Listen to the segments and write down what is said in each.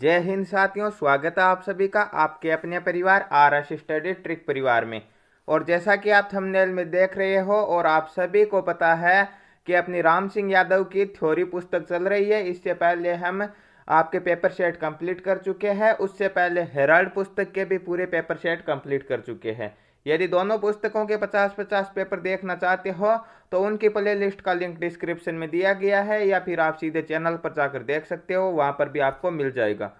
जय हिंद साथियों स्वागत है आप सभी का आपके अपने परिवार आर एस स्टडी ट्रिक परिवार में और जैसा कि आप थंबनेल में देख रहे हो और आप सभी को पता है कि अपनी राम सिंह यादव की थ्योरी पुस्तक चल रही है इससे पहले हम आपके पेपर सेट कंप्लीट कर चुके हैं उससे पहले हेराल्ड पुस्तक के भी पूरे पेपर सेट कंप्लीट कर चुके हैं यदि दोनों पुस्तकों के 50-50 पेपर देखना चाहते हो तो उनकी प्ले लिस्ट का लिंक डिस्क्रिप्शन में दिया गया है या फिर आप सीधे चैनल पर जाकर देख सकते हो वहाँ पर भी आपको मिल जाएगा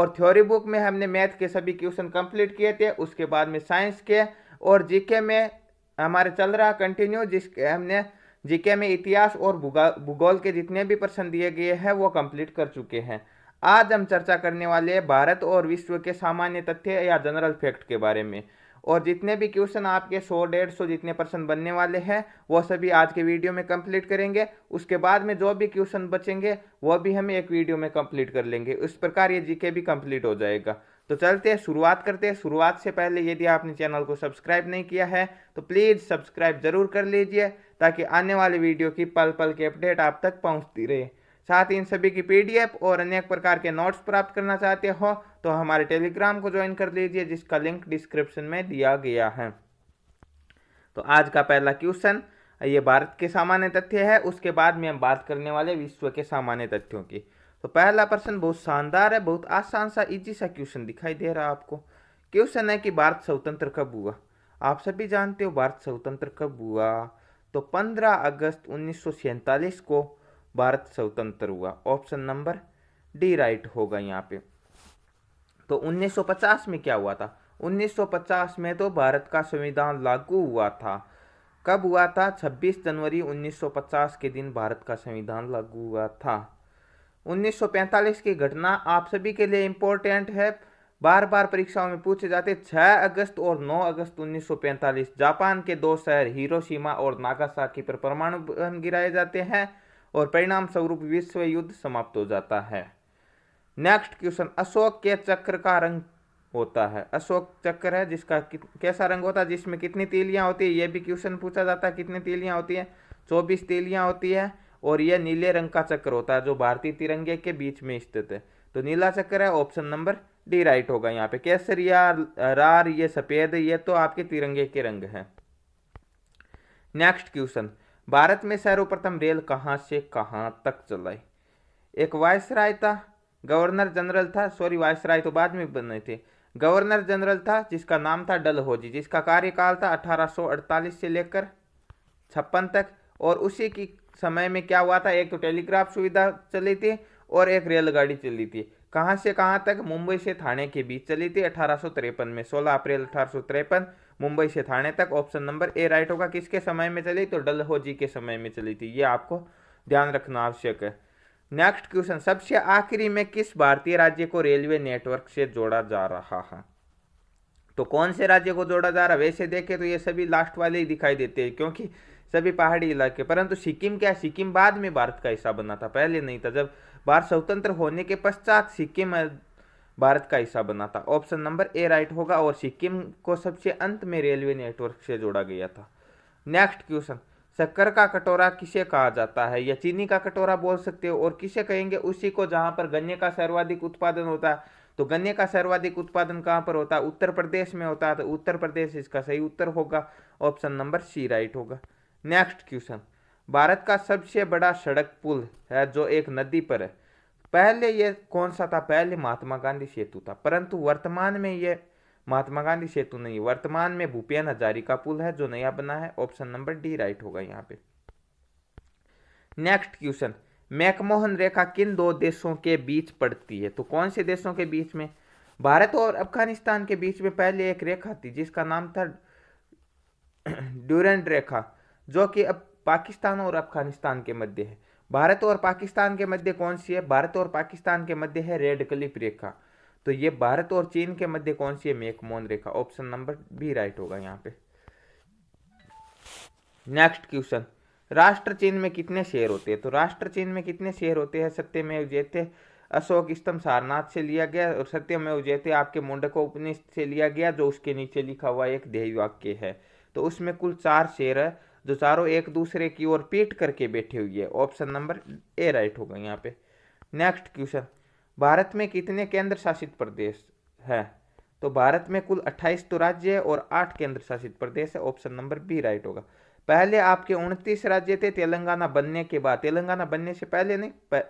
और थ्योरी बुक में हमने मैथ के सभी क्वेश्चन कंप्लीट किए थे उसके बाद में साइंस के और जीके में हमारे चल रहा कंटिन्यू जिसके हमने जीके में इतिहास और भूगोल के जितने भी प्रश्न दिए गए हैं वो कंप्लीट कर चुके हैं आज हम चर्चा करने वाले हैं भारत और विश्व के सामान्य तथ्य या जनरल फैक्ट के बारे में और जितने भी क्वेश्चन आपके 100 डेढ़ सौ जितने परसेंट बनने वाले हैं वो सभी आज के वीडियो में कंप्लीट करेंगे उसके बाद में जो भी क्वेश्चन बचेंगे वो भी हम एक वीडियो में कंप्लीट कर लेंगे इस प्रकार ये जीके भी कंप्लीट हो जाएगा तो चलते हैं शुरुआत करते हैं शुरुआत से पहले यदि आपने चैनल को सब्सक्राइब नहीं किया है तो प्लीज़ सब्सक्राइब ज़रूर कर लीजिए ताकि आने वाले वीडियो की पल पल की अपडेट आप तक पहुँचती रहे साथ ही इन सभी की पीडीएफ और अनेक प्रकार के नोट्स प्राप्त करना चाहते हो तो हमारे टेलीग्राम को ज्वाइन कर लीजिए जिसका लिंक डिस्क्रिप्शन में दिया गया है तो आज का पहला क्वेश्चन ये भारत के सामान्य तथ्य है उसके बाद में हम बात करने वाले विश्व के सामान्य तथ्यों की तो पहला प्रश्न बहुत शानदार है बहुत आसान सा इजी सा क्वेश्चन दिखाई दे रहा है आपको क्वेश्चन है कि भारत स्वतंत्र कब हुआ आप सभी जानते हो भारत स्वतंत्र कब हुआ तो 15 अगस्त उन्नीस को भारत स्वतंत्र हुआ ऑप्शन नंबर डी राइट होगा यहाँ पे तो 1950 में क्या हुआ था 1950 में तो भारत का संविधान लागू हुआ था कब हुआ था 26 जनवरी 1950 के दिन भारत का संविधान लागू हुआ था 1945 की घटना आप सभी के लिए इम्पोर्टेंट है बार बार परीक्षाओं में पूछे जाते 6 अगस्त और 9 अगस्त 1945 जापान के दो शहर हिरोशिमा और नागासाकी पर परमाणु बम गिराए जाते हैं और परिणाम स्वरूप विश्व युद्ध समाप्त हो जाता है नेक्स्ट क्वेश्चन अशोक के चक्र का रंग होता है अशोक चक्र है जिसका कैसा रंग होता है जिसमें कितनी तेलियां होती है यह भी क्वेश्चन पूछा जाता है कितनी तेलियां होती है चौबीस तेलियां होती है और यह नीले रंग का चक्र होता है जो भारतीय तिरंगे के बीच में स्थित है तो नीला चक्र है ऑप्शन नंबर डी राइट होगा यहाँ पे कैसर या रार ये सफ़ेद ये तो आपके तिरंगे के रंग है नेक्स्ट क्वेश्चन भारत में सर्वप्रथम रेल कहाँ से कहाँ तक चलाई एक राय था गवर्नर जनरल था सॉरी वायसराय तो बाद में बने थे गवर्नर जनरल था जिसका नाम था डल होजी जिसका कार्यकाल था 1848 से लेकर छप्पन तक और उसी की समय में क्या हुआ था एक तो टेलीग्राफ सुविधा चली थी और एक रेलगाड़ी चली थी कहाँ से कहाँ तक मुंबई से थाने के बीच चली थी अठारह में सोलह अप्रैल अठारह मुंबई से थाने तक ऑप्शन नंबर ए राइट होगा किसके समय में चली तो डलहोजी के समय में चली थी ये आपको ध्यान रखना आवश्यक है नेक्स्ट क्वेश्चन सबसे आखिरी में किस भारतीय राज्य को रेलवे नेटवर्क से जोड़ा जा रहा है तो कौन से राज्य को जोड़ा जा रहा है वैसे देखें तो ये सभी लास्ट वाले ही दिखाई देते हैं क्योंकि सभी पहाड़ी इलाके परंतु सिक्किम क्या सिक्किम बाद में भारत का हिस्सा बना था पहले नहीं था जब भारत स्वतंत्र होने के पश्चात सिक्किम भारत का हिस्सा बना था ऑप्शन नंबर ए राइट होगा और सिक्किम को सबसे अंत में रेलवे नेटवर्क से जोड़ा गया था नेक्स्ट क्वेश्चन शक्कर का कटोरा किसे कहा जाता है या चीनी का कटोरा बोल सकते हो और किसे कहेंगे उसी को जहाँ पर गन्ने का सर्वाधिक उत्पादन होता है तो गन्ने का सर्वाधिक उत्पादन कहाँ पर होता है उत्तर प्रदेश में होता है तो उत्तर प्रदेश इसका सही उत्तर होगा ऑप्शन नंबर सी राइट होगा नेक्स्ट क्वेश्चन भारत का सबसे बड़ा सड़क पुल है जो एक नदी पर है पहले ये कौन सा था पहले महात्मा गांधी सेतु था परंतु वर्तमान में ये महात्मा गांधी सेतु नहीं वर्तमान में भूपेन हजारी का पुल है जो नया बना है ऑप्शन नंबर डी राइट होगा यहाँ पे नेक्स्ट क्वेश्चन मैकमोहन रेखा किन दो देशों के बीच पड़ती है तो कौन से देशों के बीच में भारत और अफगानिस्तान के बीच में पहले एक रेखा थी जिसका नाम था ड्यूरेंट रेखा जो कि अब पाकिस्तान और अफगानिस्तान के मध्य है भारत और पाकिस्तान के मध्य कौन सी है भारत और पाकिस्तान के मध्य है रेड क्लिप रेखा तो ये भारत और चीन के मध्य कौन सी है मेकमोन रेखा ऑप्शन नंबर बी राइट होगा यहाँ पे नेक्स्ट क्वेश्चन राष्ट्र चीन में कितने शेर होते हैं तो राष्ट्र चीन में कितने शेर होते हैं सत्यमेव जयते अशोक स्तंभ सारनाथ से लिया गया और सत्यमेव जयते आपके मुंडको उपनिषद से लिया गया जो उसके नीचे लिखा हुआ एक ध्येय वाक्य है तो उसमें कुल चार शेर है जो चारों एक दूसरे की ओर पीट करके बैठी हुई है ऑप्शन नंबर ए राइट होगा यहाँ पे नेक्स्ट क्वेश्चन भारत में कितने केंद्र शासित प्रदेश हैं तो भारत में कुल 28 तो राज्य है और 8 केंद्र शासित प्रदेश है ऑप्शन नंबर बी राइट होगा पहले आपके उनतीस राज्य थे तेलंगाना बनने के बाद तेलंगाना बनने से पहले नहीं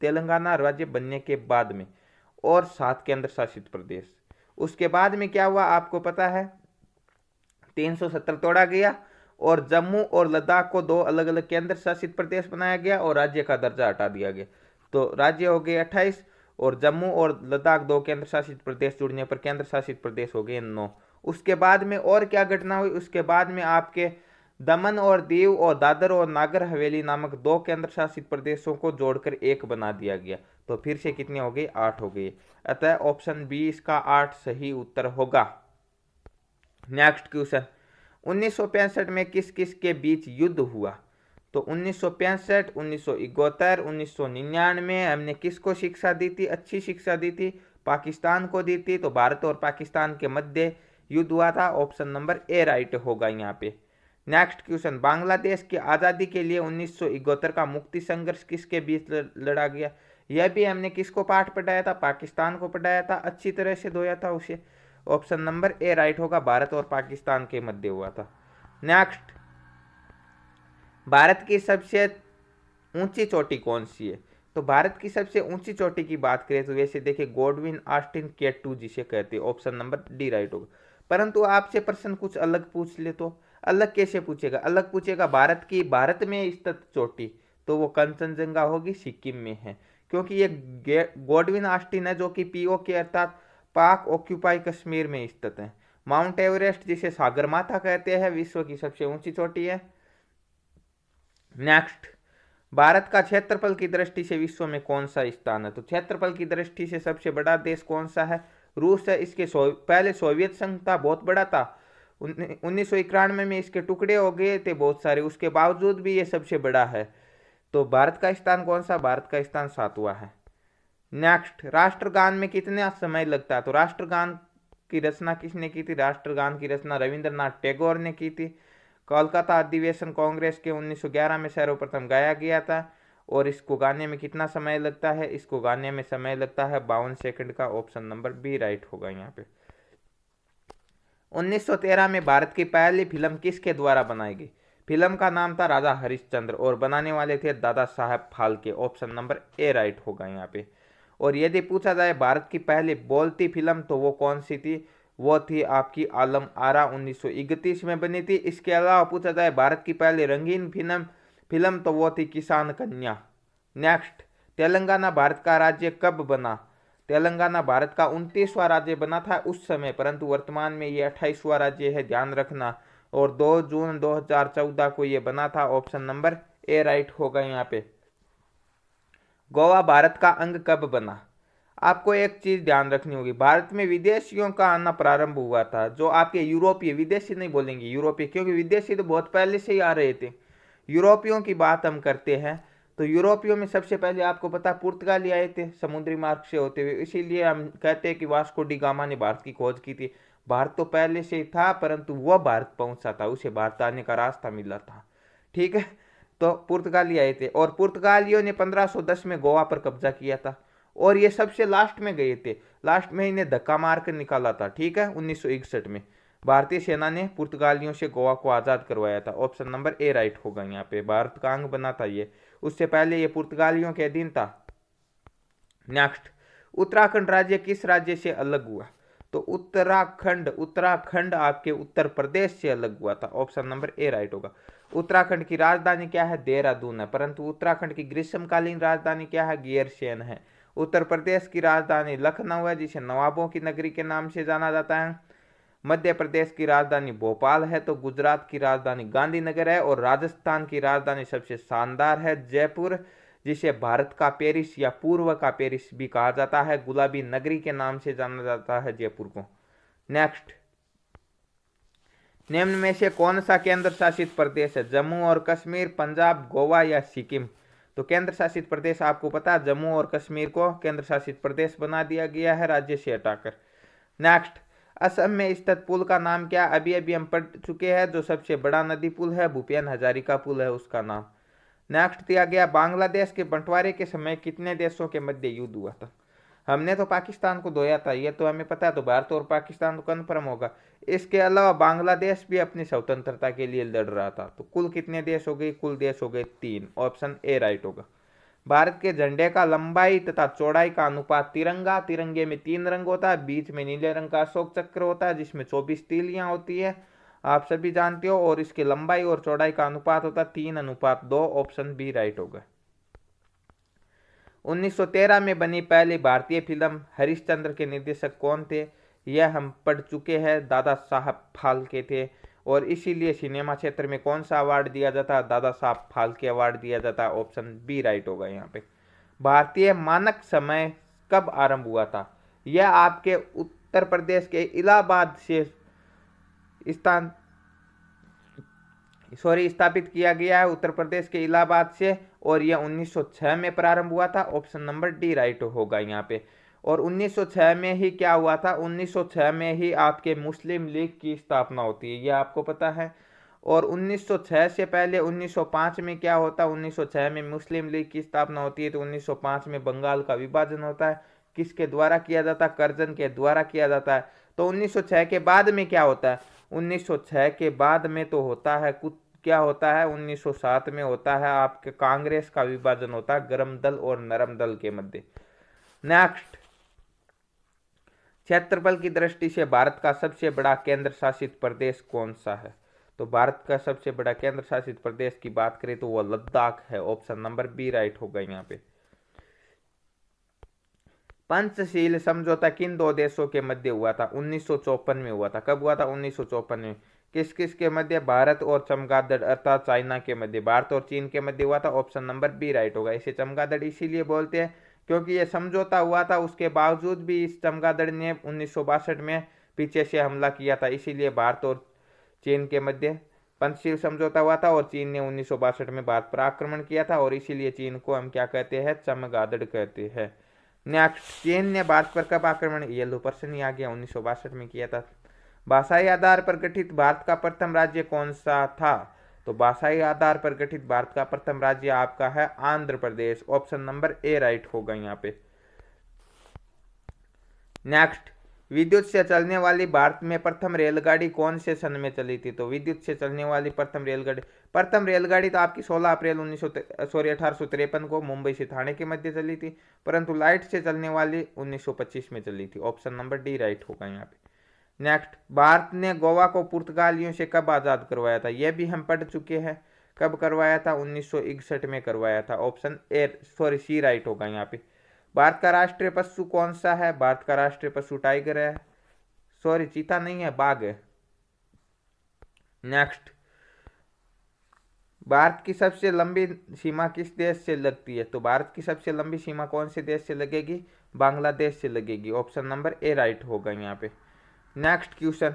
तेलंगाना राज्य बनने के बाद में और सात केंद्र शासित प्रदेश उसके बाद में क्या हुआ आपको पता है 370 तोड़ा गया और जम्मू और लद्दाख को दो अलग अलग केंद्र शासित प्रदेश बनाया गया और राज्य का दर्जा हटा दिया गया तो राज्य हो गए अट्ठाईस और जम्मू और लद्दाख दो केंद्र शासित प्रदेश जुड़ने पर केंद्र शासित प्रदेश हो गए नौ उसके बाद में और क्या घटना हुई उसके बाद में आपके दमन और दीव और दादर और नागर हवेली नामक दो केंद्र शासित प्रदेशों को जोड़कर एक बना दिया गया तो फिर से कितने हो गए आठ हो गए अतः ऑप्शन बी इसका आठ सही उत्तर होगा नेक्स्ट क्वेश्चन उन्नीस में किस किस के बीच युद्ध हुआ तो उन्नीस सौ पैंसठ उन्नीस सौ उन्नीस सौ निन्यानवे हमने किसको शिक्षा दी थी अच्छी शिक्षा दी थी पाकिस्तान को दी थी तो भारत और पाकिस्तान के मध्य युद्ध हुआ था ऑप्शन नंबर ए राइट होगा यहाँ पे नेक्स्ट क्वेश्चन बांग्लादेश की आज़ादी के लिए उन्नीस का मुक्ति संघर्ष किसके बीच लड़ा गया यह भी हमने किसको पाठ पढ़ाया था पाकिस्तान को पढ़ाया था अच्छी तरह से धोया था उसे ऑप्शन नंबर ए राइट होगा भारत और पाकिस्तान के मध्य हुआ था नेक्स्ट भारत की सबसे ऊंची चोटी कौन सी है तो भारत की सबसे ऊंची चोटी की बात करें तो वैसे देखिए गोडविन आस्टिन के टू जिसे कहते हैं ऑप्शन नंबर डी राइट होगा परंतु आपसे प्रश्न कुछ अलग पूछ ले तो अलग कैसे पूछेगा अलग पूछेगा भारत की भारत में स्थित चोटी तो वो कंचनजंगा होगी सिक्किम में है क्योंकि ये गोडविन आस्टिन है जो कि पीओ के अर्थात पाक ऑक्यूपाई कश्मीर में स्थित है माउंट एवरेस्ट जिसे सागर माथा कहते हैं विश्व की सबसे ऊंची चोटी है नेक्स्ट भारत का क्षेत्रफल की दृष्टि से विश्व में कौन सा स्थान है तो क्षेत्रफल की दृष्टि से सबसे बड़ा देश कौन सा है रूस है इसके सो, पहले सोवियत संघ था बहुत बड़ा था उन्नीस सौ इक्यानवे में इसके टुकड़े हो गए थे बहुत सारे उसके बावजूद भी ये सबसे बड़ा है तो भारत का स्थान कौन सा भारत का स्थान सातवां है नेक्स्ट राष्ट्रगान में कितना समय लगता है तो राष्ट्रगान की रचना किसने की थी राष्ट्रगान की रचना रविंद्रनाथ टैगोर ने की थी कोलकाता अधिवेशन कांग्रेस के 1911 में सर्वप्रथम गाया गया था और इसको गाने में कितना समय लगता है इसको गाने में समय लगता है बावन सेकंड का ऑप्शन नंबर बी राइट होगा यहाँ पे 1913 में भारत की पहली फिल्म किसके द्वारा बनाई गई फिल्म का नाम था राजा हरिश्चंद्र और बनाने वाले थे Dada Saheb Phalke option number A right होगा यहाँ पे और यदि पूछा जाए भारत की पहली बोलती फिल्म तो वो कौन सी थी वो थी आपकी आलम आरा उन्नीस में बनी थी इसके अलावा पूछा जाए भारत की पहली रंगीन फिल्म फिल्म तो वो थी किसान कन्या नेक्स्ट तेलंगाना भारत का राज्य कब बना तेलंगाना भारत का उनतीसवां राज्य बना था उस समय परंतु वर्तमान में ये अट्ठाईसवां राज्य है ध्यान रखना और 2 जून 2014 को ये बना था ऑप्शन नंबर ए राइट होगा यहाँ पे गोवा भारत का अंग कब बना आपको एक चीज़ ध्यान रखनी होगी भारत में विदेशियों का आना प्रारंभ हुआ था जो आपके यूरोपीय विदेशी नहीं बोलेंगे यूरोपीय क्योंकि विदेशी तो बहुत पहले से ही आ रहे थे यूरोपियों की बात हम करते हैं तो यूरोपियों में सबसे पहले आपको पता पुर्तगाली आए थे समुद्री मार्ग से होते हुए इसीलिए हम कहते हैं कि वास्को डी गामा ने भारत की खोज की थी भारत तो पहले से ही था परंतु वह भारत पहुंचा था उसे भारत आने का रास्ता मिला था ठीक है तो पुर्तगाली आए थे और पुर्तगालियों ने 1510 में गोवा पर कब्जा किया था और ये सबसे लास्ट में गए थे लास्ट में इन्हें धक्का मार कर निकाला था ठीक है उन्नीस में भारतीय सेना ने पुर्तगालियों से गोवा को आज़ाद करवाया था ऑप्शन नंबर ए राइट होगा यहाँ पे भारत का अंग बना था ये उससे पहले ये पुर्तगालियों के अधीन था नेक्स्ट उत्तराखंड राज्य किस राज्य से अलग हुआ तो उत्तराखंड उत्तराखंड आपके उत्तर प्रदेश से अलग हुआ था ऑप्शन नंबर ए राइट होगा उत्तराखंड की राजधानी क्या है देहरादून है परंतु उत्तराखंड की ग्रीष्मकालीन राजधानी क्या है गियरसेन है उत्तर प्रदेश की राजधानी लखनऊ है जिसे नवाबों की नगरी के नाम से जाना जाता है मध्य प्रदेश की राजधानी भोपाल है तो गुजरात की राजधानी गांधीनगर है और राजस्थान की राजधानी सबसे शानदार है जयपुर जिसे भारत का पेरिस या पूर्व का पेरिस भी कहा जाता है गुलाबी नगरी के नाम से जाना जाता है जयपुर को नेक्स्ट निम्न में से कौन सा केंद्र शासित प्रदेश है जम्मू और कश्मीर पंजाब गोवा या सिक्किम तो केंद्र शासित प्रदेश आपको पता जम्मू और कश्मीर को केंद्र शासित प्रदेश बना दिया गया है राज्य से हटाकर नेक्स्ट असम में स्थित पुल का नाम क्या अभी अभी हम पढ़ चुके हैं जो सबसे बड़ा नदी पुल है भूपेन हजारिका पुल है उसका नाम नेक्स्ट दिया गया बांग्लादेश के बंटवारे के समय कितने देशों के मध्य युद्ध हुआ था हमने तो पाकिस्तान को धोया था ये तो हमें पता है तो भारत और पाकिस्तान तो कन्फर्म होगा इसके अलावा बांग्लादेश भी अपनी स्वतंत्रता के लिए लड़ रहा था तो कुल कितने देश हो गए कुल देश हो गए तीन ऑप्शन ए राइट होगा भारत के झंडे का लंबाई तथा चौड़ाई का अनुपात तिरंगा तिरंगे में तीन रंग होता है बीच में नीले रंग का अशोक चक्र होता है जिसमें चौबीस तीलियां होती है आप सभी जानते हो और इसकी लंबाई और चौड़ाई का अनुपात होता है तीन अनुपात दो ऑप्शन बी राइट होगा 1913 में बनी पहली भारतीय फिल्म हरिश्चंद्र के निर्देशक कौन थे यह हम पढ़ चुके हैं दादा साहब फालके थे और इसीलिए सिनेमा क्षेत्र में कौन सा अवार्ड दिया जाता दादा साहब फालके अवार्ड दिया जाता ऑप्शन बी राइट होगा यहाँ पे भारतीय मानक समय कब आरंभ हुआ था यह आपके उत्तर प्रदेश के इलाहाबाद से स्थान सॉरी स्थापित किया गया है उत्तर प्रदेश के इलाहाबाद से और यह 1906 में प्रारंभ हुआ था ऑप्शन नंबर डी राइट होगा यहाँ पे और 1906 में ही क्या हुआ था 1906 में ही आपके मुस्लिम लीग की स्थापना होती है ये आपको पता है और 1906 से पहले 1905 में क्या होता है 1906 में मुस्लिम लीग की स्थापना होती है तो 1905 में बंगाल का विभाजन होता है किसके द्वारा किया जाता है करजन के द्वारा किया जाता है तो 1906 के बाद में क्या होता है 1906 के बाद में तो होता है कुछ क्या होता है 1907 में होता है आपके कांग्रेस का विभाजन होता है गर्म दल और नरम दल के मध्य नेक्स्ट क्षेत्रफल की दृष्टि से भारत का सबसे बड़ा केंद्र शासित प्रदेश कौन सा है तो भारत का सबसे बड़ा केंद्र शासित प्रदेश की बात करें तो वह लद्दाख है ऑप्शन नंबर बी राइट होगा यहाँ पे पंचशील समझौता किन दो देशों के मध्य हुआ था उन्नीस में हुआ था कब हुआ था उन्नीस में किस किस के मध्य भारत और चमगादड़ अर्थात चाइना के मध्य भारत और चीन के मध्य हुआ था ऑप्शन नंबर बी राइट होगा इसे चमगादड़ इसीलिए बोलते हैं क्योंकि ये समझौता हुआ था उसके बावजूद भी इस चमगादड़ ने उन्नीस में पीछे से हमला किया था इसीलिए भारत और चीन के मध्य पंचशील समझौता हुआ था और चीन ने उन्नीस में भारत पर आक्रमण किया था और इसीलिए चीन को हम क्या कहते हैं चमगादड़ कहते हैं नेक्स्ट चीन ने भारत पर कब आक्रमण येलो पर्सन ही आ गया उन्नीस में किया था भाषाई आधार पर गठित भारत का प्रथम राज्य कौन सा था तो भाषाई आधार पर गठित भारत का प्रथम राज्य आपका है Andhra Pradesh option number A right होगा यहाँ पे नेक्स्ट विद्युत से चलने वाली भारत में प्रथम रेलगाड़ी कौन से सन में चली थी तो विद्युत से चलने वाली प्रथम रेलगाड़ी प्रथम रेलगाड़ी तो आपकी 16 अप्रैल उन्नीस सॉरी अठारह को मुंबई से थाने के मध्य चली थी परंतु लाइट से चलने वाली 1925 में चली थी ऑप्शन नंबर डी राइट होगा यहाँ पे नेक्स्ट भारत ने गोवा को पुर्तगालियों से कब आज़ाद करवाया था यह भी हम पढ़ चुके हैं कब करवाया था उन्नीस में करवाया था option A sorry C right होगा यहाँ पे भारत का राष्ट्रीय पशु कौन सा है भारत का राष्ट्रीय पशु टाइगर है सॉरी चीता नहीं है बाघ है नेक्स्ट भारत की सबसे लंबी सीमा किस देश से लगती है तो भारत की सबसे लंबी सीमा कौन से देश से लगेगी बांग्लादेश से लगेगी ऑप्शन नंबर ए राइट होगा यहाँ पे नेक्स्ट क्वेश्चन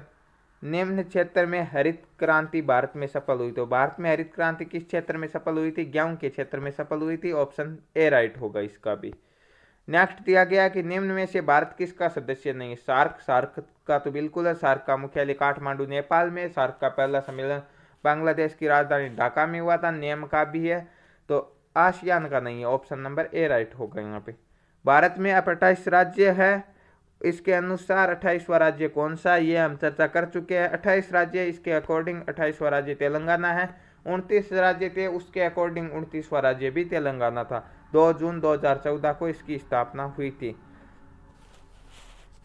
निम्न क्षेत्र में हरित क्रांति भारत में सफल हुई तो भारत में हरित क्रांति किस क्षेत्र में सफल हुई थी गेहूं के क्षेत्र में सफल हुई थी ऑप्शन ए राइट होगा इसका भी नेक्स्ट दिया गया कि निम्न में से भारत किसका सदस्य नहीं है सार्क सार्क का तो बिल्कुल है सार्क का मुख्यालय काठमांडू नेपाल में सार्क का पहला सम्मेलन बांग्लादेश की राजधानी ढाका में हुआ था नेम का भी है तो आसियान का नहीं है ऑप्शन नंबर ए राइट होगा यहाँ पे भारत में अट्ठाईस राज्य है इसके अनुसार अट्ठाईसवा राज्य कौन सा ये हम चर्चा कर चुके हैं अट्ठाईस राज्य इसके अकॉर्डिंग अट्ठाईसवा राज्य तेलंगाना है उनतीस राज्य थे उसके अकॉर्डिंग उनतीसवा राज्य भी तेलंगाना था 2 जून 2014 को इसकी स्थापना हुई थी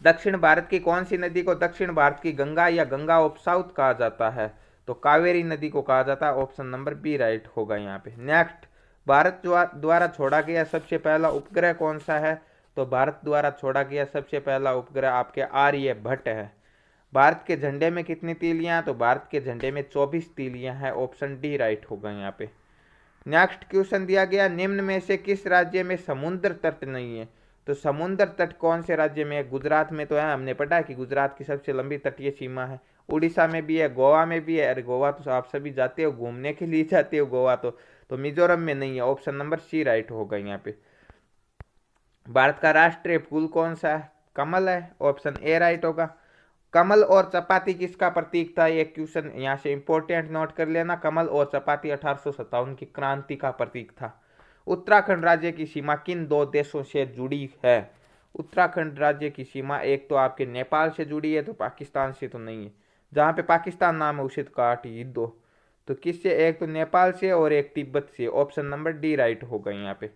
दक्षिण भारत की कौन सी नदी को दक्षिण भारत की गंगा या गंगा ऑफ साउथ कहा जाता है तो कावेरी नदी को कहा जाता है ऑप्शन नंबर बी राइट होगा यहाँ पे नेक्स्ट भारत द्वारा छोड़ा गया सबसे पहला उपग्रह कौन सा है तो भारत द्वारा छोड़ा गया सबसे पहला उपग्रह आपके आर्य भट्ट है भारत के झंडे में कितनी तीलियाँ तो भारत के झंडे में चौबीस तीलियाँ हैं ऑप्शन डी राइट होगा यहाँ पे नेक्स्ट क्वेश्चन दिया गया निम्न में से किस राज्य में समुद्र तट नहीं है तो समुद्र तट कौन से राज्य में है गुजरात में तो है हमने पढ़ा है कि गुजरात की सबसे लंबी तटीय सीमा है उड़ीसा में भी है गोवा में भी है अरे गोवा तो आप सभी जाते हो घूमने के लिए जाते हो गोवा तो तो मिजोरम में नहीं है ऑप्शन नंबर सी राइट होगा यहाँ पे भारत का राष्ट्रीय फूल कौन सा है कमल है ऑप्शन ए राइट होगा कमल और चपाती किसका प्रतीक था ये क्वेश्चन यहाँ से इंपॉर्टेंट नोट कर लेना कमल और चपाती अठारह की क्रांति का प्रतीक था उत्तराखंड राज्य की सीमा किन दो देशों से जुड़ी है उत्तराखंड राज्य की सीमा एक तो आपके नेपाल से जुड़ी है तो पाकिस्तान से तो नहीं है जहाँ पे पाकिस्तान नाम है उसे तो काट ही दो तो किससे एक तो नेपाल से और एक तिब्बत से ऑप्शन नंबर डी राइट होगा यहाँ पे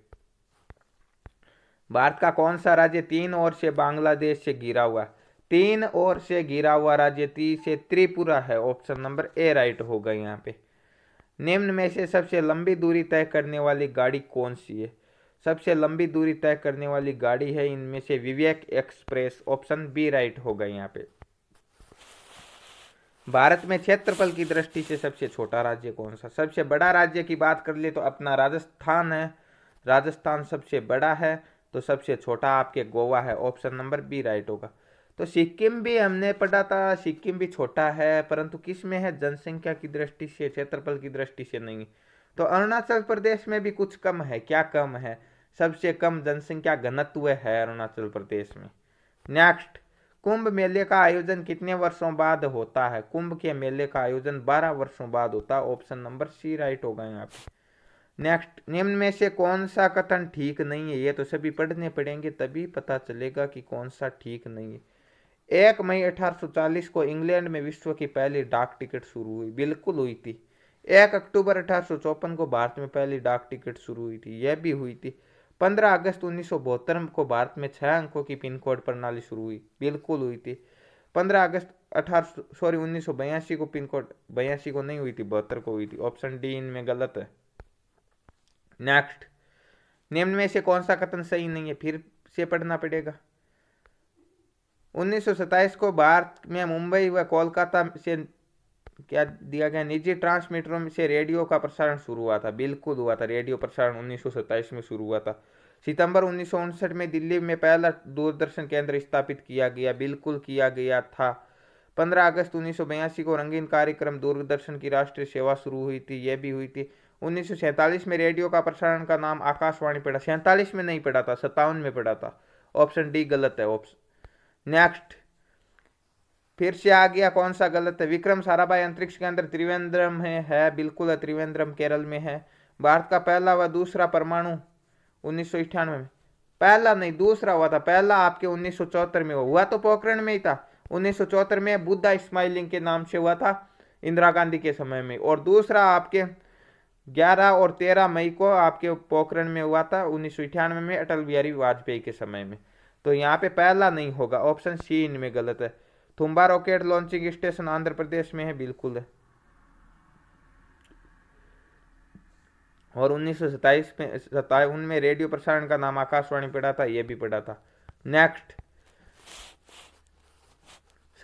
भारत का कौन सा राज्य तीन ओर से बांग्लादेश से घिरा हुआ तीन ओर से घिरा हुआ राज्य ती से त्रिपुरा है ऑप्शन नंबर ए राइट होगा यहाँ पे निम्न में से सबसे लंबी दूरी तय करने वाली गाड़ी कौन सी है सबसे लंबी दूरी तय करने वाली गाड़ी है इनमें से Vivek express option B right होगा यहाँ पे भारत में क्षेत्रफल की दृष्टि से सबसे छोटा राज्य कौन सा सबसे बड़ा राज्य की बात कर ले तो अपना राजस्थान है राजस्थान सबसे बड़ा है तो सबसे छोटा आपके गोवा है ऑप्शन नंबर बी राइट होगा तो सिक्किम भी हमने पढ़ा था सिक्किम भी छोटा है परंतु किस में है जनसंख्या की दृष्टि से क्षेत्रफल की दृष्टि से नहीं तो अरुणाचल प्रदेश में भी कुछ कम है क्या कम है सबसे कम जनसंख्या घनत्व है अरुणाचल प्रदेश में नेक्स्ट कुंभ मेले का आयोजन कितने वर्षों बाद होता है कुंभ के मेले का आयोजन 12 वर्षों बाद होता है ऑप्शन नंबर सी राइट होगा यहाँ पे नेक्स्ट निम्न में से कौन सा कथन ठीक नहीं है ये तो सभी पढ़ने पड़ेंगे तभी पता चलेगा कि कौन सा ठीक नहीं है एक मई 1840 को इंग्लैंड में विश्व की पहली डाक टिकट शुरू हुई बिल्कुल हुई थी एक अक्टूबर अठारह को भारत में पहली डाक टिकट शुरू हुई थी यह भी हुई थी 15 अगस्त उन्नीस को भारत में छह अंकों की पिन कोड प्रणाली शुरू हुई बिल्कुल हुई थी 15 अगस्त अठारह सॉरी उन्नीस को पिन कोड बयासी को नहीं हुई थी बहत्तर को हुई थी ऑप्शन डी इनमें गलत है नेक्स्ट निम्न में से कौन सा कथन सही नहीं है फिर से पढ़ना पड़ेगा उन्नीस को भारत में मुंबई व कोलकाता से क्या दिया गया निजी ट्रांसमीटरों से रेडियो का प्रसारण शुरू हुआ था बिल्कुल हुआ था रेडियो प्रसारण उन्नीस में शुरू हुआ था सितंबर उन्नीस में दिल्ली में पहला दूरदर्शन केंद्र स्थापित किया गया बिल्कुल किया गया था 15 अगस्त उन्नीस को रंगीन कार्यक्रम दूरदर्शन की राष्ट्रीय सेवा शुरू हुई थी यह भी हुई थी 1947 में रेडियो का प्रसारण का नाम आकाशवाणी पड़ा सैंतालीस में नहीं पड़ा था सत्तावन में पड़ा था ऑप्शन डी गलत है ऑप्शन नेक्स्ट फिर से आ गया कौन सा गलत है विक्रम साराभाई अंतरिक्ष के अंदर त्रिवेंद्रम है, है बिल्कुल है त्रिवेंद्रम केरल में है भारत का पहला व दूसरा परमाणु उन्नीस में पहला नहीं दूसरा हुआ था पहला आपके उन्नीस में हुआ हुआ तो पोखरण में ही था उन्नीस में बुद्धा स्माइलिंग के नाम से हुआ था इंदिरा गांधी के समय में और दूसरा आपके ग्यारह और तेरह मई को आपके पोखरण में हुआ था उन्नीस में, में अटल बिहारी वाजपेयी के समय में तो यहाँ पे पहला नहीं होगा ऑप्शन सी इनमें गलत है Thumba rocket launching station Andhra Pradesh में है बिल्कुल है और उन्नीस सौ सतावन में रेडियो प्रसारण का नाम आकाशवाणी पड़ा था यह भी पड़ा था नेक्स्ट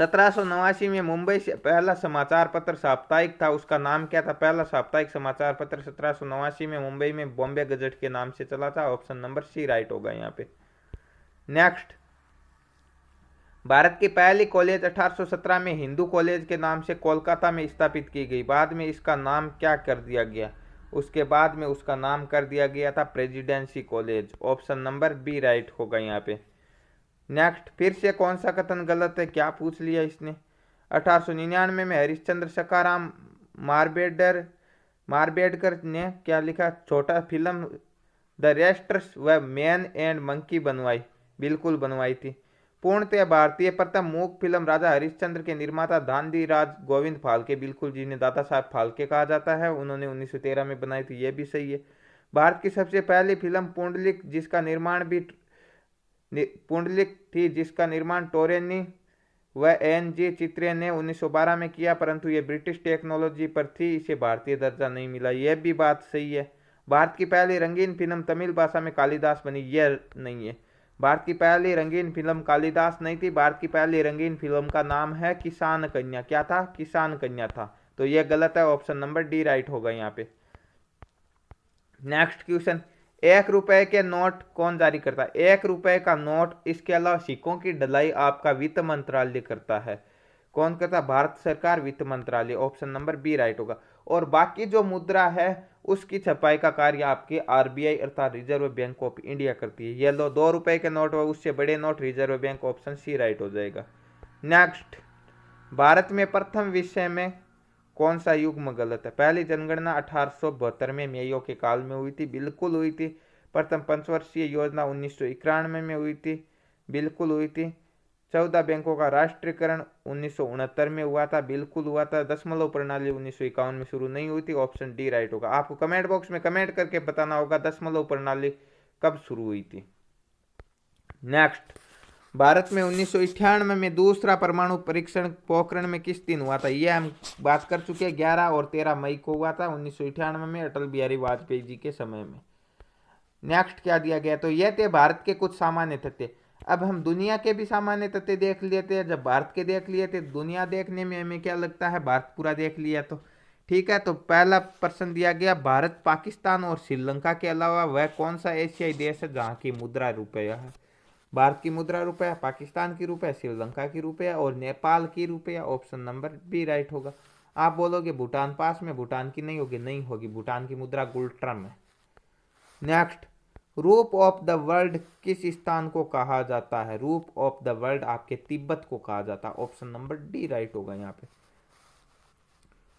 सत्रह में मुंबई से पहला समाचार पत्र साप्ताहिक था उसका नाम क्या था पहला साप्ताहिक समाचार पत्र सत्रह में मुंबई में बॉम्बे गजट के नाम से चला था ऑप्शन नंबर सी राइट होगा यहाँ पे नेक्स्ट भारत की पहली कॉलेज 1817 में हिंदू कॉलेज के नाम से कोलकाता में स्थापित की गई बाद में इसका नाम क्या कर दिया गया उसके बाद में उसका नाम कर दिया गया था presidency college option number B right होगा यहाँ पे नेक्स्ट फिर से कौन सा कथन गलत है क्या पूछ लिया इसने अठारह में, में हरिश्चंद्र सकाराम मारबेडर मारबेडकर ने क्या लिखा छोटा फिल्म द रेस्टर्स व मैन एंड मंकी बनवाई बिल्कुल बनवाई थी पूर्णतः भारतीय प्रथम मूक फिल्म राजा हरिश्चंद्र के निर्माता धानदी राज गोविंद फालके बिल्कुल जी ने दादा साहब फाल्के कहा जाता है उन्होंने 1913 में बनाई थी ये भी सही है भारत की सबसे पहली फिल्म पुंडलिक जिसका निर्माण भी पुंडलिक थी जिसका निर्माण टोरेनी व एन जी चित्रे ने 1912 में किया परंतु ये ब्रिटिश टेक्नोलॉजी पर थी इसे भारतीय दर्जा नहीं मिला यह भी बात सही है भारत की पहली रंगीन फिल्म तमिल भाषा में कालिदास बनी यह नहीं है भारत की पहली रंगीन फिल्म कालिदास नहीं थी भारत की पहली रंगीन फिल्म का नाम है किसान कन्या क्या था किसान कन्या था तो यह गलत है ऑप्शन नंबर डी राइट होगा यहाँ पे नेक्स्ट क्वेश्चन एक रुपए के नोट कौन जारी करता है एक रुपए का नोट इसके अलावा सिक्कों की डलाई आपका वित्त मंत्रालय करता है कौन करता है भारत सरकार वित्त मंत्रालय ऑप्शन नंबर बी राइट होगा और बाकी जो मुद्रा है उसकी छपाई का कार्य आपके आरबीआई अर्थात रिजर्व बैंक ऑफ इंडिया करती है ये लो दो रुपए के नोट व उससे बड़े note reserve bank option C right हो जाएगा नेक्स्ट भारत में प्रथम विषय में कौन सा युग्म गलत है पहली जनगणना अठारह में मेयो के काल में हुई थी बिल्कुल हुई थी प्रथम पंचवर्षीय योजना उन्नीस में, में हुई थी बिल्कुल हुई थी चौदह बैंकों का राष्ट्रीयकरण उन्नीस में हुआ था बिल्कुल हुआ था दशमलव प्रणाली उन्नीस में शुरू नहीं हुई थी ऑप्शन डी राइट होगा आपको कमेंट बॉक्स में कमेंट करके बताना होगा दशमलव प्रणाली कब शुरू हुई थी नेक्स्ट भारत में उन्नीस में दूसरा परमाणु परीक्षण पोखरण में किस दिन हुआ था यह हम बात कर चुके हैं ग्यारह और तेरह मई को हुआ था उन्नीस में अटल बिहारी वाजपेयी जी के समय में नेक्स्ट क्या दिया गया तो यह थे भारत के कुछ सामान्य तथ्य अब हम दुनिया के भी सामान्य तथ्य देख लेते हैं जब भारत के देख लिए थे दुनिया देखने में हमें क्या लगता है भारत पूरा देख लिया तो ठीक है तो पहला प्रश्न दिया गया भारत पाकिस्तान और श्रीलंका के अलावा वह कौन सा एशियाई देश है जहाँ की मुद्रा रुपया है भारत की मुद्रा रुपया पाकिस्तान की रुपया श्रीलंका की रुपया और नेपाल की रुपया ऑप्शन नंबर बी राइट होगा आप बोलोगे भूटान पास में भूटान की नहीं होगी नहीं होगी भूटान की मुद्रा गुलट्रम है नेक्स्ट रूप ऑफ द वर्ल्ड किस स्थान को कहा जाता है रूप ऑफ द वर्ल्ड आपके तिब्बत को कहा जाता है ऑप्शन नंबर डी राइट होगा यहाँ पे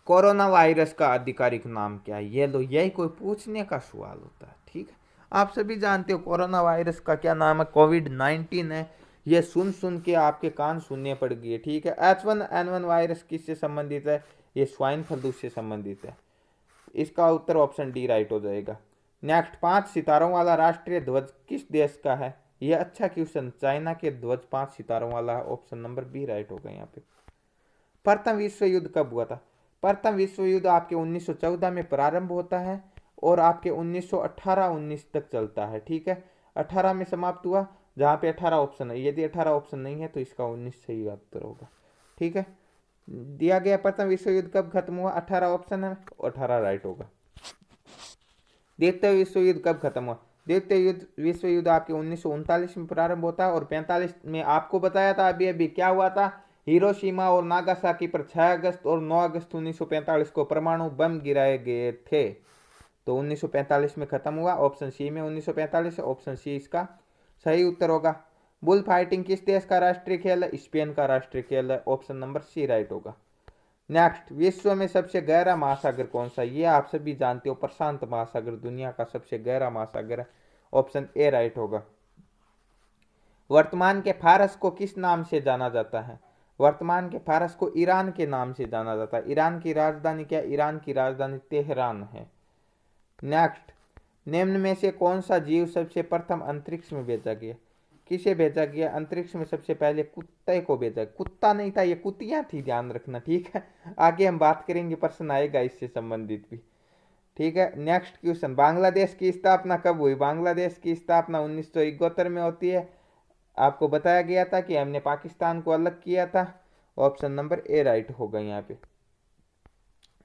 कोरोना वायरस का आधिकारिक नाम क्या है ये लो यही कोई पूछने का सवाल होता है ठीक है आप सभी जानते हो कोरोना वायरस का क्या नाम है कोविड नाइन्टीन है ये सुन सुन के आपके कान सुनने पड़ गए ठीक है H one N one virus किससे संबंधित है ये स्वाइन फ्लू से संबंधित है इसका उत्तर ऑप्शन डी राइट हो जाएगा नेक्स्ट पांच सितारों वाला राष्ट्रीय ध्वज किस देश का है यह अच्छा क्वेश्चन चाइना के ध्वज पांच सितारों वाला है ऑप्शन नंबर बी राइट होगा यहाँ पे प्रथम विश्व युद्ध कब हुआ था प्रथम विश्व युद्ध आपके 1914 में प्रारंभ होता है और आपके 1918-19 तक चलता है ठीक है 18 में समाप्त हुआ जहाँ पे 18 ऑप्शन है यदि 18 ऑप्शन नहीं है तो इसका 19 सही उत्तर होगा ठीक है दिया गया प्रथम विश्व युद्ध कब खत्म हुआ 18 ऑप्शन है अठारह राइट होगा देखते हुए विश्व युद्ध कब खत्म हुआ द्वितीय युद्ध विश्व युद्ध आपके उन्नीस में प्रारंभ होता है और 45 में आपको बताया था अभी अभी क्या हुआ था हिरोशिमा और नागासाकी पर 6 अगस्त और 9 अगस्त 1945 को परमाणु बम गिराए गए थे तो 1945 में ख़त्म हुआ ऑप्शन सी में 1945 है ऑप्शन सी इसका सही उत्तर होगा बुल फाइटिंग किस देश का राष्ट्रीय खेल है स्पेन का राष्ट्रीय खेल है ऑप्शन नंबर सी राइट होगा नेक्स्ट विश्व में सबसे गहरा महासागर कौन सा ये आप सभी जानते हो प्रशांत महासागर दुनिया का सबसे गहरा महासागर है ऑप्शन ए राइट होगा वर्तमान के फारस को किस नाम से जाना जाता है वर्तमान के फारस को ईरान के नाम से जाना जाता है ईरान की राजधानी क्या ईरान की राजधानी तेहरान है नेक्स्ट निम्न में से कौन सा जीव सबसे प्रथम अंतरिक्ष में भेजा गया किसे भेजा गया अंतरिक्ष में सबसे पहले कुत्ते को भेजा कुत्ता नहीं था ये कुतियाँ थी ध्यान रखना ठीक है आगे हम बात करेंगे प्रश्न आएगा इससे संबंधित भी ठीक है नेक्स्ट क्वेश्चन बांग्लादेश की स्थापना कब हुई बांग्लादेश की स्थापना उन्नीस में होती है आपको बताया गया था कि हमने पाकिस्तान को अलग किया था ऑप्शन नंबर ए राइट होगा यहाँ पे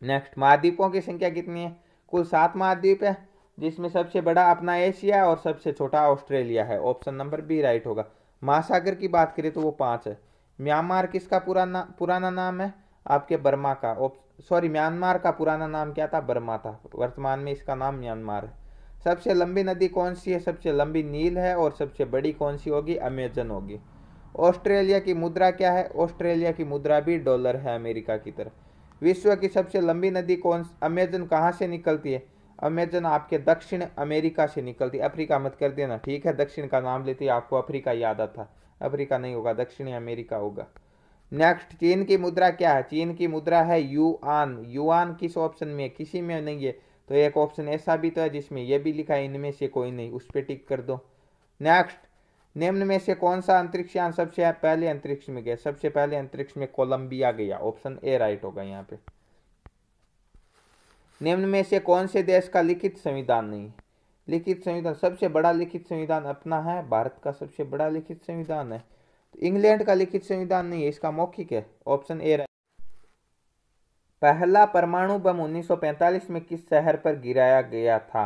नेक्स्ट महाद्वीपों की संख्या कितनी है कुल सात महाद्वीप है जिसमें सबसे बड़ा अपना एशिया और सबसे छोटा ऑस्ट्रेलिया है ऑप्शन नंबर बी राइट होगा महासागर की बात करें तो वो पाँच है म्यांमार किसका पुराना पुराना नाम है आपके बर्मा का सॉरी म्यांमार का पुराना नाम क्या था बर्मा था वर्तमान में इसका नाम म्यांमार है सबसे लंबी नदी कौन सी है सबसे लंबी नील है और सबसे बड़ी कौन सी होगी अमेजन होगी ऑस्ट्रेलिया की मुद्रा क्या है ऑस्ट्रेलिया की मुद्रा भी डॉलर है अमेरिका की तरह विश्व की सबसे लंबी नदी कौन अमेजन कहाँ से निकलती है अमेजन आपके दक्षिण अमेरिका से निकलती है अफ्रीका मत कर देना ठीक है दक्षिण का नाम लेती आपको अफ्रीका याद आता अफ्रीका नहीं होगा दक्षिणी अमेरिका होगा नेक्स्ट चीन की मुद्रा क्या है चीन की मुद्रा है युआन युआन किस ऑप्शन में है किसी में नहीं है तो एक ऑप्शन ऐसा भी तो है जिसमें यह भी लिखा है इनमें से कोई नहीं उस पर टिक कर दो नेक्स्ट निम्न में से कौन सा अंतरिक्ष यान सबसे पहले अंतरिक्ष में गया सबसे पहले अंतरिक्ष में कोलंबिया गया ऑप्शन ए राइट होगा यहाँ पे निम्न में से कौन से देश का लिखित संविधान नहीं लिखित संविधान सबसे बड़ा लिखित संविधान अपना है भारत का सबसे बड़ा लिखित संविधान है तो इंग्लैंड का लिखित संविधान नहीं है इसका मौखिक है ऑप्शन ए राइट पहला परमाणु बम 1945 में किस शहर पर गिराया गया था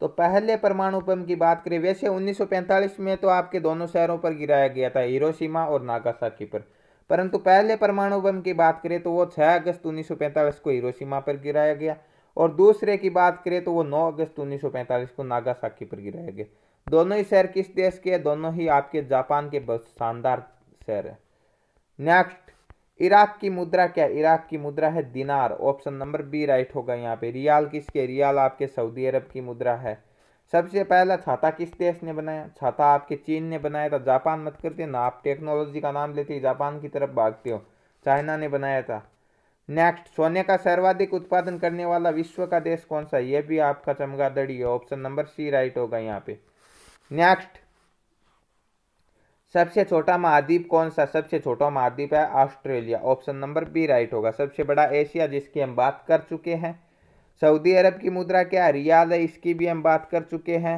तो पहले परमाणु बम की बात करें वैसे 1945 में तो आपके दोनों शहरों पर गिराया गया था हिरोशिमा और नागासाकी पर परंतु पहले परमाणु बम की बात करें तो वो 6 अगस्त 1945 को हिरोशिमा पर गिराया गया और दूसरे की बात करें तो वो 9 अगस्त 1945 को नागासाकी पर गिराया गया दोनों ही शहर किस देश के दोनों ही आपके जापान के बहुत शानदार शहर है नेक्स्ट इराक की मुद्रा क्या इराक की मुद्रा है दिनार ऑप्शन नंबर बी राइट होगा यहाँ पे रियाल किसके रियाल आपके सऊदी अरब की मुद्रा है सबसे पहला छाता किस देश ने बनाया छाता आपके चीन ने बनाया था जापान मत करते ना आप टेक्नोलॉजी का नाम लेते जापान की तरफ भागते हो चाइना ने बनाया था नेक्स्ट सोने का सर्वाधिक उत्पादन करने वाला विश्व का देश कौन सा यह भी आपका चमगादड़ी है ऑप्शन नंबर सी राइट होगा यहाँ पे नेक्स्ट सबसे छोटा महाद्वीप कौन सा सबसे छोटा महाद्वीप है Australia option number B right होगा सबसे बड़ा एशिया जिसकी हम बात कर चुके हैं सऊदी अरब की मुद्रा क्या है है इसकी भी हम बात कर चुके हैं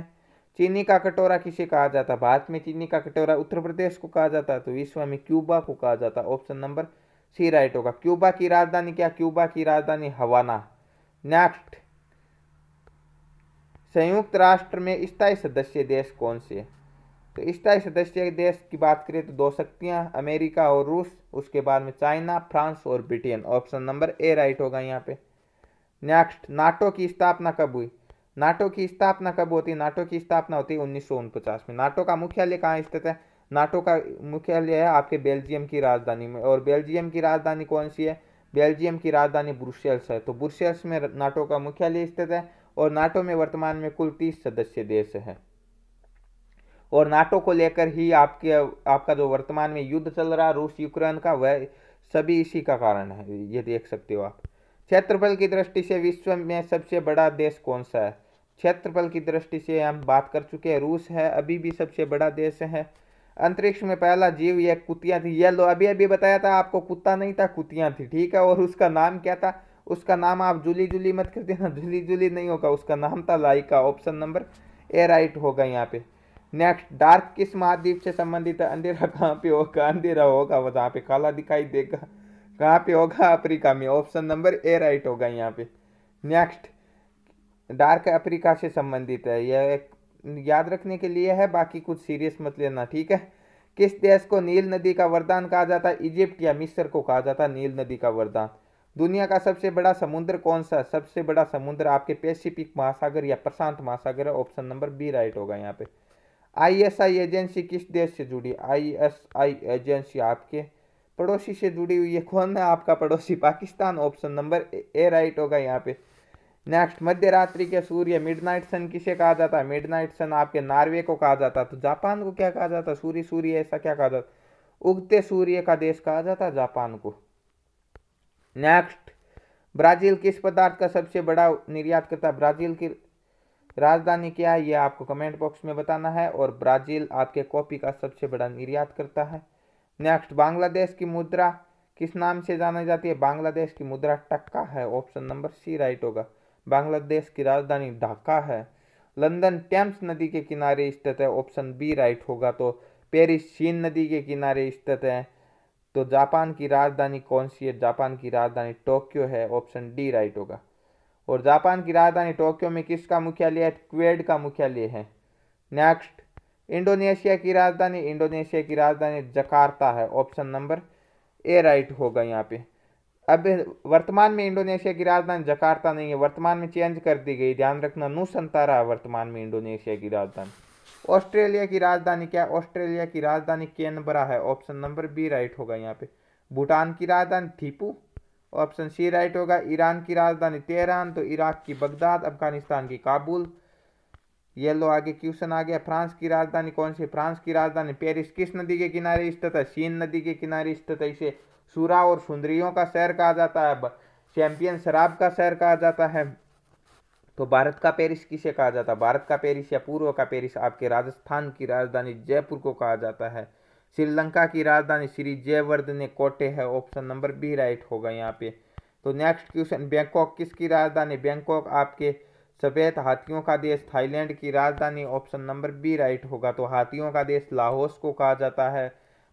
चीनी का कटोरा किसे कहा जाता है भारत में चीनी का कटोरा उत्तर प्रदेश को कहा जाता है तो विश्व में क्यूबा को कहा जाता है ऑप्शन नंबर सी राइट होगा क्यूबा की राजधानी क्या क्यूबा की राजधानी हवाना नेक्स्ट संयुक्त राष्ट्र में स्थायी सदस्य देश कौन से है तो स्थायी सदस्य देश की बात करें तो दो शक्तियाँ अमेरिका और रूस उसके बाद में चाइना फ्रांस और Britain option number A right होगा यहाँ पे नेक्स्ट नाटो की स्थापना कब हुई नाटो की स्थापना कब होती है नाटो की स्थापना होती है उन्नीस में नाटो का मुख्यालय कहाँ स्थित है नाटो का मुख्यालय है आपके बेल्जियम की राजधानी में और बेल्जियम की राजधानी कौन सी है बेल्जियम की राजधानी ब्रुसेल्स है तो ब्रुसेल्स में नाटो का मुख्यालय स्थित है और नाटो में वर्तमान में कुल तीस सदस्य देश हैं और नाटो को लेकर ही आपके आपका जो वर्तमान में युद्ध चल रहा रूस यूक्रेन का वह सभी इसी का कारण है ये देख सकते हो आप क्षेत्रफल की दृष्टि से विश्व में सबसे बड़ा देश कौन सा है क्षेत्रफल की दृष्टि से हम बात कर चुके हैं रूस है अभी भी सबसे बड़ा देश है अंतरिक्ष में पहला जीव यह कुतिया थी ये लो अभी अभी बताया था आपको कुत्ता नहीं था कुतिया थी ठीक है और उसका नाम क्या था उसका नाम आप जुली जुली मत कर देना जुली जुली नहीं होगा उसका नाम था Laika option number A right होगा यहाँ पे नेक्स्ट डार्क किस महाद्वीप से संबंधित अंधेरा कहाँ पे होगा अंधेरा होगा वो जहाँ पे काला दिखाई देगा कहाँ पे होगा अफ्रीका में ऑप्शन नंबर ए राइट होगा यहाँ पे नेक्स्ट डार्क अफ्रीका से संबंधित है यह याद रखने के लिए है बाकी कुछ सीरियस मत लेना ठीक है किस देश को नील नदी का वरदान कहा जाता है इजिप्ट या मिस्र को कहा जाता है नील नदी का वरदान दुनिया का सबसे बड़ा समुद्र कौन सा सबसे बड़ा समुद्र आपके पैसिफिक महासागर या प्रशांत महासागर है ऑप्शन नंबर बी राइट होगा यहाँ पे आईएसआई एजेंसी किस देश से जुड़ी आईएसआई एजेंसी आपके पड़ोसी से जुड़ी हुई है कौन है आपका पड़ोसी Pakistan option number A right होगा यहाँ पे नेक्स्ट मध्य रात्रि के सूर्य मिडनाइट सन किसे कहा जाता है मिडनाइट सन आपके नार्वे को कहा जाता है तो जापान को क्या कहा जाता है सूर्य सूर्य ऐसा क्या कहा जाता उगते सूर्य का देश कहा जाता है जापान को नेक्स्ट ब्राजील किस पदार्थ का सबसे बड़ा निर्यात करता है ब्राजील की राजधानी क्या है ये आपको कमेंट बॉक्स में बताना है और ब्राज़ील आपके कॉपी का सबसे बड़ा निर्यात करता है नेक्स्ट बांग्लादेश की मुद्रा किस नाम से जानी जाती है बांग्लादेश की मुद्रा टक्का है ऑप्शन नंबर सी राइट होगा बांग्लादेश की राजधानी ढाका है लंदन टेम्स नदी के किनारे स्थित है ऑप्शन बी राइट होगा तो पेरिस चीन नदी के किनारे स्थित है तो जापान की राजधानी कौन सी है जापान की राजधानी टोक्यो है ऑप्शन डी राइट होगा और जापान की राजधानी टोक्यो में किसका मुख्यालय है क्वेड का मुख्यालय है नेक्स्ट इंडोनेशिया की राजधानी इंडोनेशिया की राजधानी जकार्ता है ऑप्शन नंबर ए राइट होगा यहाँ पे अब वर्तमान में इंडोनेशिया की राजधानी जकार्ता नहीं है वर्तमान में चेंज कर दी गई ध्यान रखना नूसंतारा है वर्तमान में इंडोनेशिया की राजधानी ऑस्ट्रेलिया की राजधानी क्या ऑस्ट्रेलिया की राजधानी केनबरा है ऑप्शन नंबर बी राइट होगा यहाँ पे भूटान की राजधानी थीपू ऑप्शन सी राइट होगा ईरान की राजधानी तेहरान तो इराक की बगदाद अफगानिस्तान की काबुल ये लो आगे क्वेश्चन आ गया फ्रांस की राजधानी कौन सी फ्रांस की राजधानी पेरिस किस नदी के किनारे स्थित है सीन नदी के किनारे स्थित है इसे सूरा और सुंदरियों का शहर कहा जाता है चैंपियन शराब का शहर कहा जाता है तो भारत का पेरिस किसे कहा जाता है भारत का पेरिस या पूर्व का पेरिस आपके राजस्थान की राजधानी जयपुर को कहा जाता है श्रीलंका की राजधानी श्री जयवर्धन ने कोटे है ऑप्शन नंबर बी राइट होगा यहाँ पे तो नेक्स्ट क्वेश्चन बैंकॉक किसकी राजधानी बैंकॉक आपके सफ़ेद हाथियों का देश थाईलैंड की राजधानी ऑप्शन नंबर बी राइट होगा तो हाथियों का देश लाहौस को कहा जाता है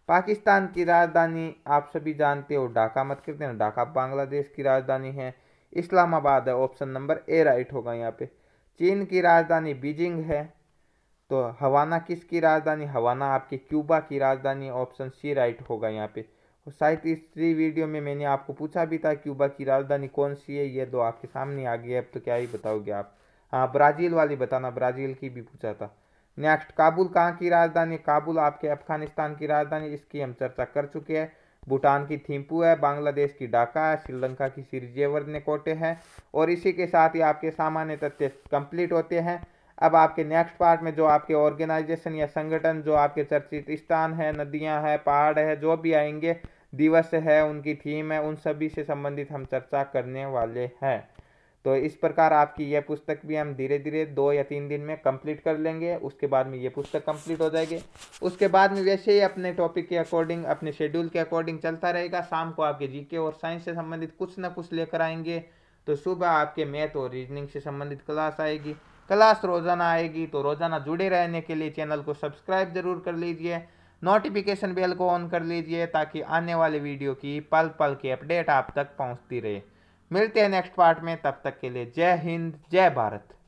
पाकिस्तान की राजधानी आप सभी जानते हो ढाका मत करते हैं ढाका बांग्लादेश की राजधानी है इस्लामाबाद है ऑप्शन नंबर ए राइट होगा यहाँ पे चीन की राजधानी बीजिंग है तो हवाना किसकी राजधानी हवाना आपके क्यूबा की राजधानी ऑप्शन सी राइट होगा यहाँ पे शायद इस थ्री वीडियो में मैंने आपको पूछा भी था क्यूबा की राजधानी कौन सी है ये दो तो आपके सामने आ गई है अब तो क्या ही बताओगे आप हाँ ब्राज़ील वाली बताना ब्राज़ील की भी पूछा था नेक्स्ट काबुल कहाँ की राजधानी काबुल आपके अफगानिस्तान की राजधानी इसकी हम चर्चा कर चुके हैं भूटान की थिम्पू है बांग्लादेश की ढाका है श्रीलंका की सिरजेवर ने कोटे हैं और इसी के साथ ही आपके सामान्य तथ्य कंप्लीट होते हैं अब आपके नेक्स्ट पार्ट में जो आपके ऑर्गेनाइजेशन या संगठन जो आपके चर्चित स्थान है नदियाँ हैं पहाड़ है जो भी आएंगे दिवस है उनकी थीम है उन सभी से संबंधित हम चर्चा करने वाले हैं तो इस प्रकार आपकी यह पुस्तक भी हम धीरे धीरे दो या तीन दिन में कंप्लीट कर लेंगे उसके बाद में ये पुस्तक कंप्लीट हो जाएगी उसके बाद में वैसे ही अपने टॉपिक के अकॉर्डिंग अपने शेड्यूल के अकॉर्डिंग चलता रहेगा शाम को आपके जीके और साइंस से संबंधित कुछ ना कुछ लेकर आएंगे तो सुबह आपके मैथ और रीजनिंग से संबंधित क्लास आएगी क्लास रोज़ाना आएगी तो रोज़ाना जुड़े रहने के लिए चैनल को सब्सक्राइब जरूर कर लीजिए नोटिफिकेशन बेल को ऑन कर लीजिए ताकि आने वाले वीडियो की पल पल की अपडेट आप तक पहुंचती रहे मिलते हैं नेक्स्ट पार्ट में तब तक के लिए जय हिंद जय भारत